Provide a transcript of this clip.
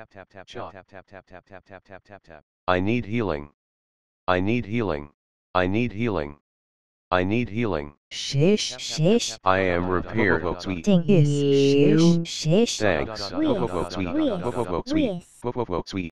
tap tap tap tap tap tap tap tap tap tap tap tap I need healing. I need healing. I need healing. I need healing. Shish, shish. I am repaired. Thing is, shish, shish. Thanks. Sweet. Sweet. Sweet.